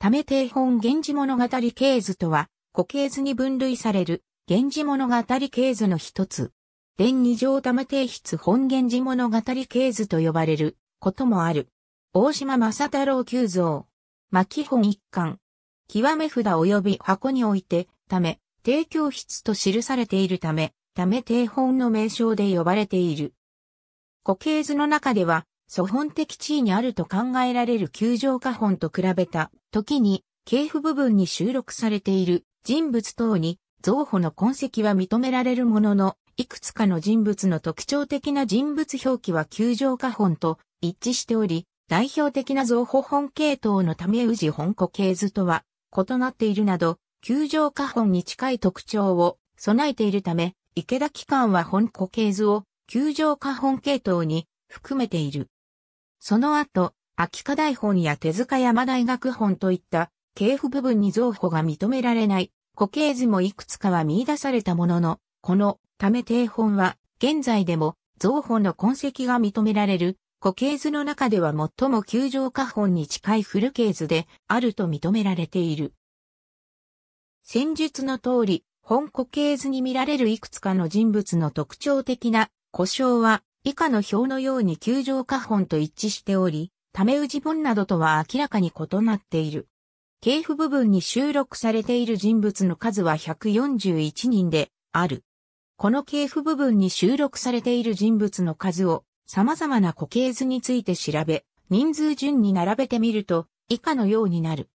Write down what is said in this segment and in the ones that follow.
ため定本源氏物語系図とは、古系図に分類される、源氏物語系図の一つ。伝二条ため定筆本源氏物語系図と呼ばれる、こともある。大島正太郎急増。巻本一巻。極め札及び箱において、ため、提供筆と記されているため、ため定本の名称で呼ばれている。古系図の中では、祖本的地位にあると考えられる球場花本と比べた時に、系譜部分に収録されている人物等に、造歩の痕跡は認められるものの、いくつかの人物の特徴的な人物表記は球場花本と一致しており、代表的な造歩本系統のため宇治本古系図とは異なっているなど、球場花本に近い特徴を備えているため、池田機関は本古系図を球場花本系統に含めている。その後、秋課題本や手塚山大学本といった系譜部分に造法が認められない固形図もいくつかは見出されたものの、このため定本は現在でも造法の痕跡が認められる固形図の中では最も球状下本に近い古形図であると認められている。戦術の通り、本固形図に見られるいくつかの人物の特徴的な故障は以下の表のように球状花本と一致しており、ため氏本などとは明らかに異なっている。系譜部分に収録されている人物の数は141人である。この系譜部分に収録されている人物の数を様々な固形図について調べ、人数順に並べてみると以下のようになる。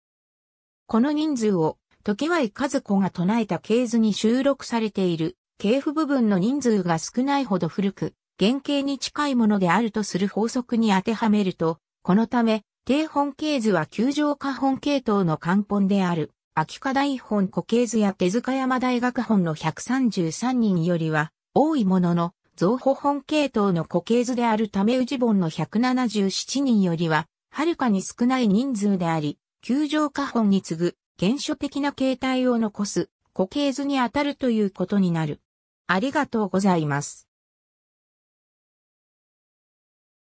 この人数を時は和子が唱えた系図に収録されている系譜部分の人数が少ないほど古く、原型に近いものであるとする法則に当てはめると、このため、低本系図は球状下本系統の根本である、秋花大本固形図や手塚山大学本の133人よりは、多いものの、増補本系統の固形図であるため治本の177人よりは、はるかに少ない人数であり、球状下本に次ぐ、原初的な形態を残す固形図に当たるということになる。ありがとうございます。